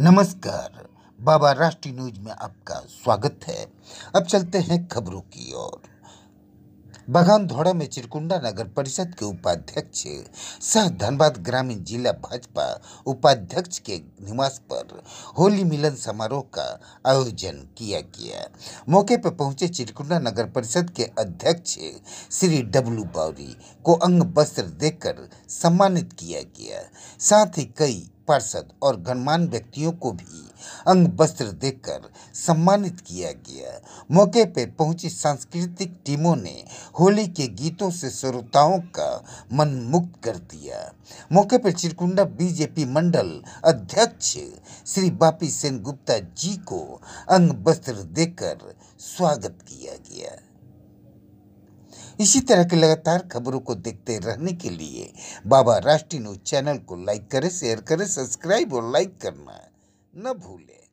नमस्कार बाबा राष्ट्रीय न्यूज में आपका स्वागत है अब चलते हैं खबरों की ओर बगान धोड़ा में चिरकुंडा नगर परिषद के उपाध्यक्ष सह धनबाद ग्रामीण जिला भाजपा उपाध्यक्ष के निवास पर होली मिलन समारोह का आयोजन किया गया मौके पर पहुंचे चिरकुंडा नगर परिषद के अध्यक्ष श्री डब्लू बावरी को अंग वस्त्र देकर सम्मानित किया गया साथ ही कई पार्षद और गणमान्य व्यक्तियों को भी अंग वस्त्र देकर सम्मानित किया गया मौके पर पहुंची सांस्कृतिक टीमों ने होली के गीतों से श्रोताओं का मन मुक्त कर दिया मौके पर चिरकुंडा बीजेपी मंडल अध्यक्ष श्री बापी सेन गुप्ता जी को अंग वस्त्र देकर स्वागत किया गया इसी तरह की लगातार खबरों को देखते रहने के लिए बाबा राष्ट्रीय न्यूज चैनल को लाइक करें शेयर करें सब्सक्राइब और लाइक करना न भूलें